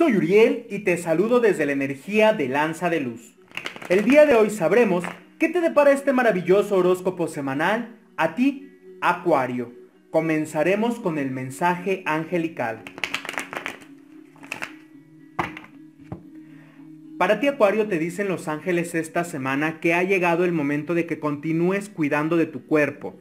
Soy Uriel y te saludo desde la energía de Lanza de Luz. El día de hoy sabremos qué te depara este maravilloso horóscopo semanal a ti, Acuario. Comenzaremos con el mensaje angelical. Para ti Acuario te dicen los ángeles esta semana que ha llegado el momento de que continúes cuidando de tu cuerpo.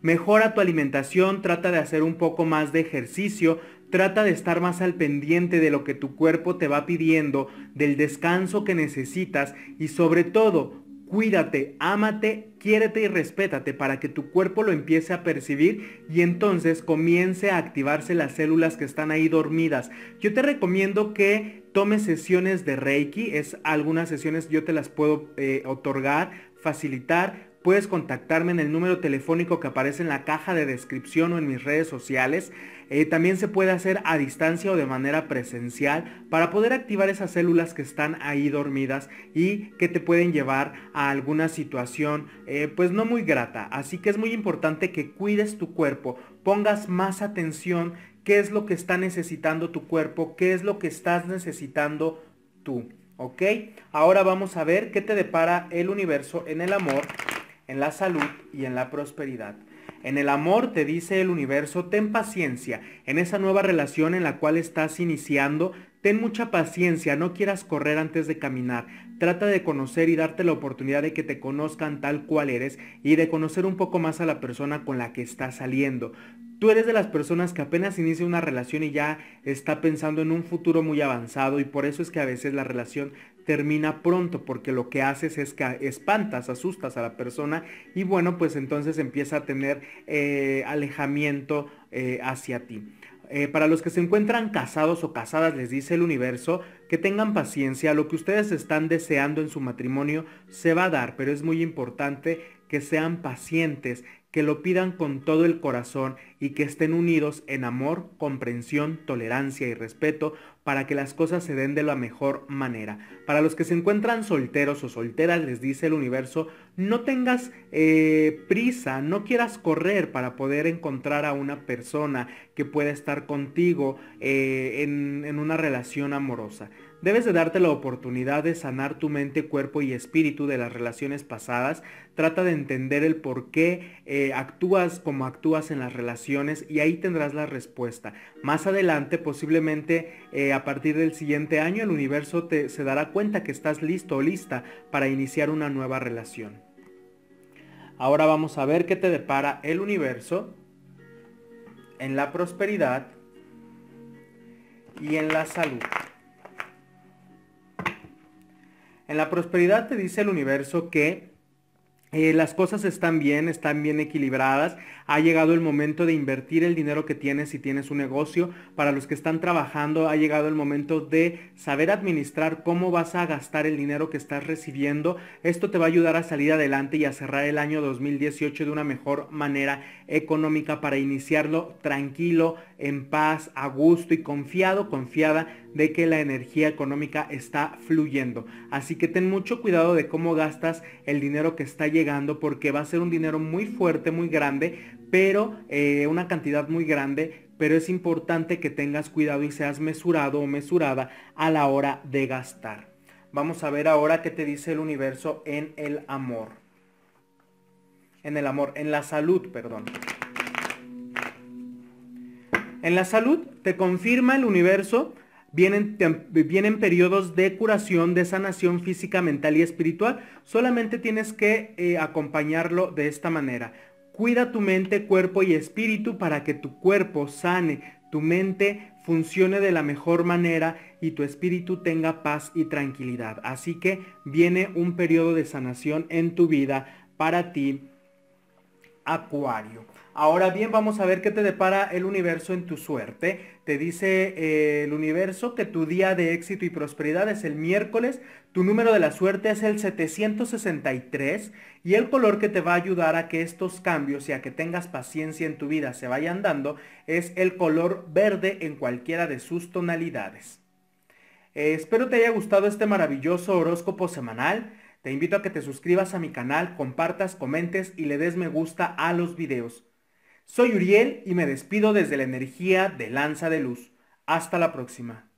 Mejora tu alimentación, trata de hacer un poco más de ejercicio, Trata de estar más al pendiente de lo que tu cuerpo te va pidiendo, del descanso que necesitas y sobre todo, cuídate, ámate, quiérete y respétate para que tu cuerpo lo empiece a percibir y entonces comience a activarse las células que están ahí dormidas. Yo te recomiendo que tomes sesiones de Reiki, es algunas sesiones yo te las puedo eh, otorgar, facilitar puedes contactarme en el número telefónico que aparece en la caja de descripción o en mis redes sociales. Eh, también se puede hacer a distancia o de manera presencial para poder activar esas células que están ahí dormidas y que te pueden llevar a alguna situación eh, pues no muy grata. Así que es muy importante que cuides tu cuerpo, pongas más atención qué es lo que está necesitando tu cuerpo, qué es lo que estás necesitando tú. ¿ok? Ahora vamos a ver qué te depara el universo en el amor en la salud y en la prosperidad. En el amor te dice el universo, ten paciencia. En esa nueva relación en la cual estás iniciando, ten mucha paciencia, no quieras correr antes de caminar. Trata de conocer y darte la oportunidad de que te conozcan tal cual eres y de conocer un poco más a la persona con la que estás saliendo tú eres de las personas que apenas inicia una relación y ya está pensando en un futuro muy avanzado y por eso es que a veces la relación termina pronto porque lo que haces es que espantas, asustas a la persona y bueno, pues entonces empieza a tener eh, alejamiento eh, hacia ti. Eh, para los que se encuentran casados o casadas, les dice el universo, que tengan paciencia, lo que ustedes están deseando en su matrimonio se va a dar, pero es muy importante que sean pacientes, que lo pidan con todo el corazón y que estén unidos en amor, comprensión, tolerancia y respeto para que las cosas se den de la mejor manera. Para los que se encuentran solteros o solteras, les dice el universo, no tengas eh, prisa, no quieras correr para poder encontrar a una persona que pueda estar contigo eh, en, una relación amorosa. Debes de darte la oportunidad de sanar tu mente, cuerpo y espíritu de las relaciones pasadas. Trata de entender el por qué. Eh, eh, actúas como actúas en las relaciones y ahí tendrás la respuesta. Más adelante, posiblemente eh, a partir del siguiente año, el universo te, se dará cuenta que estás listo o lista para iniciar una nueva relación. Ahora vamos a ver qué te depara el universo en la prosperidad y en la salud. En la prosperidad te dice el universo que eh, las cosas están bien, están bien equilibradas. Ha llegado el momento de invertir el dinero que tienes si tienes un negocio. Para los que están trabajando, ha llegado el momento de saber administrar cómo vas a gastar el dinero que estás recibiendo. Esto te va a ayudar a salir adelante y a cerrar el año 2018 de una mejor manera económica para iniciarlo tranquilo, en paz, a gusto y confiado, confiada de que la energía económica está fluyendo. Así que ten mucho cuidado de cómo gastas el dinero que está llegando porque va a ser un dinero muy fuerte, muy grande, pero eh, una cantidad muy grande pero es importante que tengas cuidado y seas mesurado o mesurada a la hora de gastar. Vamos a ver ahora qué te dice el universo en el amor. En el amor, en la salud, perdón. En la salud te confirma el universo Vienen, periodos de curación, de sanación física, mental y espiritual. Solamente tienes que eh, acompañarlo de esta manera. Cuida tu mente, cuerpo y espíritu para que tu cuerpo sane, tu mente funcione de la mejor manera y tu espíritu tenga paz y tranquilidad. Así que viene un periodo de sanación en tu vida para ti Acuario. Ahora bien, vamos a ver qué te depara el universo en tu suerte. Te dice eh, el universo que tu día de éxito y prosperidad es el miércoles, tu número de la suerte es el 763 y el color que te va a ayudar a que estos cambios y a que tengas paciencia en tu vida se vayan dando es el color verde en cualquiera de sus tonalidades. Eh, espero te haya gustado este maravilloso horóscopo semanal. Te invito a que te suscribas a mi canal, compartas, comentes y le des me gusta a los videos. Soy Uriel y me despido desde la energía de Lanza de Luz. Hasta la próxima.